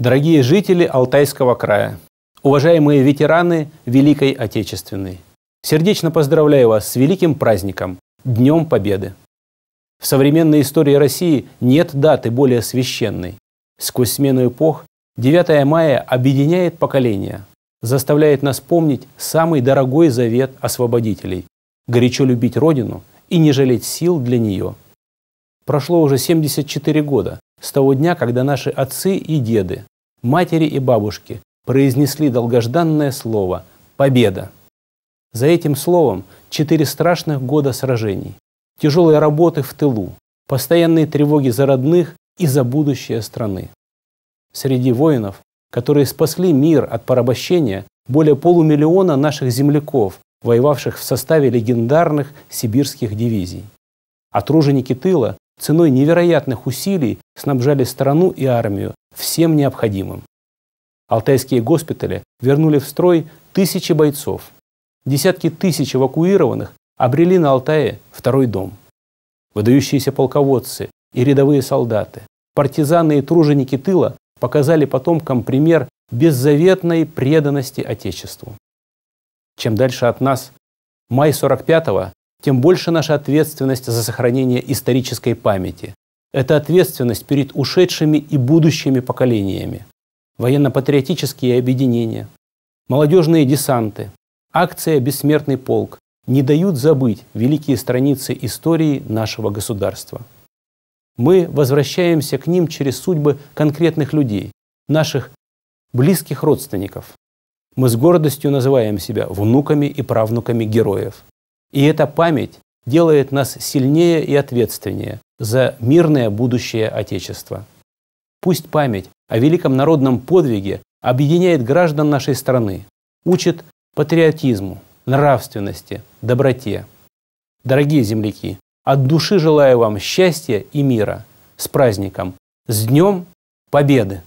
Дорогие жители Алтайского края, уважаемые ветераны Великой Отечественной, сердечно поздравляю вас с великим праздником – Днем Победы. В современной истории России нет даты более священной. Сквозь смену эпох 9 мая объединяет поколения, заставляет нас помнить самый дорогой завет освободителей – горячо любить Родину и не жалеть сил для нее. Прошло уже 74 года с того дня, когда наши отцы и деды матери и бабушки произнесли долгожданное слово «Победа». За этим словом четыре страшных года сражений, тяжелой работы в тылу, постоянные тревоги за родных и за будущее страны. Среди воинов, которые спасли мир от порабощения, более полумиллиона наших земляков, воевавших в составе легендарных сибирских дивизий. А труженики тыла ценой невероятных усилий снабжали страну и армию всем необходимым. Алтайские госпитали вернули в строй тысячи бойцов. Десятки тысяч эвакуированных обрели на Алтае второй дом. Выдающиеся полководцы и рядовые солдаты, партизаны и труженики тыла показали потомкам пример беззаветной преданности Отечеству. Чем дальше от нас, май 45-го тем больше наша ответственность за сохранение исторической памяти. Это ответственность перед ушедшими и будущими поколениями. Военно-патриотические объединения, молодежные десанты, акция «Бессмертный полк» не дают забыть великие страницы истории нашего государства. Мы возвращаемся к ним через судьбы конкретных людей, наших близких родственников. Мы с гордостью называем себя внуками и правнуками героев – и эта память делает нас сильнее и ответственнее за мирное будущее Отечества. Пусть память о великом народном подвиге объединяет граждан нашей страны, учит патриотизму, нравственности, доброте. Дорогие земляки, от души желаю вам счастья и мира. С праздником! С Днем Победы!